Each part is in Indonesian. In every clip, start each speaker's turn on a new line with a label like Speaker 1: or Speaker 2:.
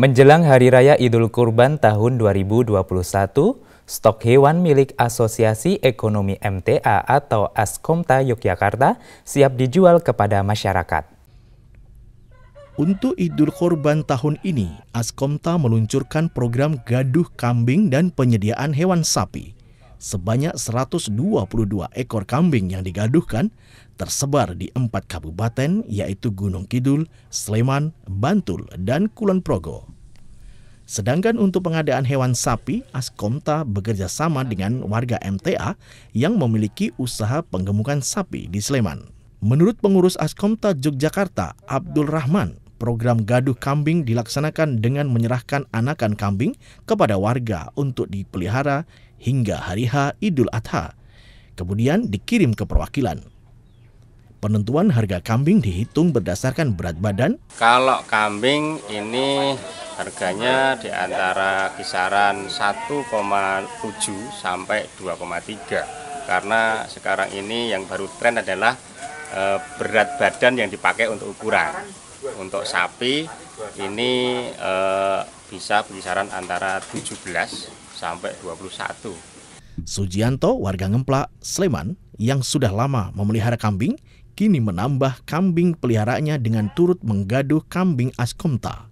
Speaker 1: Menjelang Hari Raya Idul Kurban tahun 2021, stok hewan milik Asosiasi Ekonomi MTA atau Askomta Yogyakarta siap dijual
Speaker 2: kepada masyarakat. Untuk Idul Kurban tahun ini, Askomta meluncurkan program gaduh kambing dan penyediaan hewan sapi sebanyak 122 ekor kambing yang digaduhkan tersebar di empat kabupaten yaitu Gunung Kidul, Sleman, Bantul, dan Kulon Progo. Sedangkan untuk pengadaan hewan sapi, Askomta bekerja sama dengan warga MTA yang memiliki usaha penggemukan sapi di Sleman. Menurut pengurus Askomta Yogyakarta, Abdul Rahman, Program gaduh kambing dilaksanakan dengan menyerahkan anakan kambing kepada warga untuk dipelihara hingga hari H Idul Adha. Kemudian dikirim ke perwakilan. Penentuan harga kambing dihitung berdasarkan berat badan.
Speaker 1: Kalau kambing ini harganya di antara kisaran 1,7 sampai 2,3. Karena sekarang ini yang baru tren adalah eh, berat badan yang dipakai untuk ukuran untuk sapi ini eh, bisa berkisaran antara 17 sampai 21.
Speaker 2: Sujianto warga Ngemplak, Sleman yang sudah lama memelihara kambing kini menambah kambing peliharaannya dengan turut menggaduh kambing Askomta.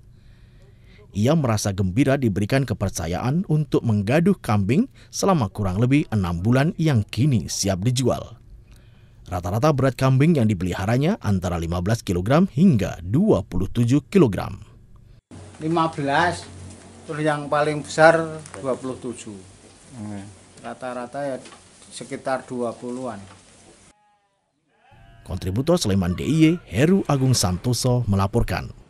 Speaker 2: Ia merasa gembira diberikan kepercayaan untuk menggaduh kambing selama kurang lebih enam bulan yang kini siap dijual. Rata-rata berat kambing yang dipeliharanya antara 15 kg hingga 27 kg.
Speaker 1: 15, terus yang paling besar 27. Rata-rata ya sekitar 20-an.
Speaker 2: Kontributor Sleman DIY Heru Agung Santoso melaporkan.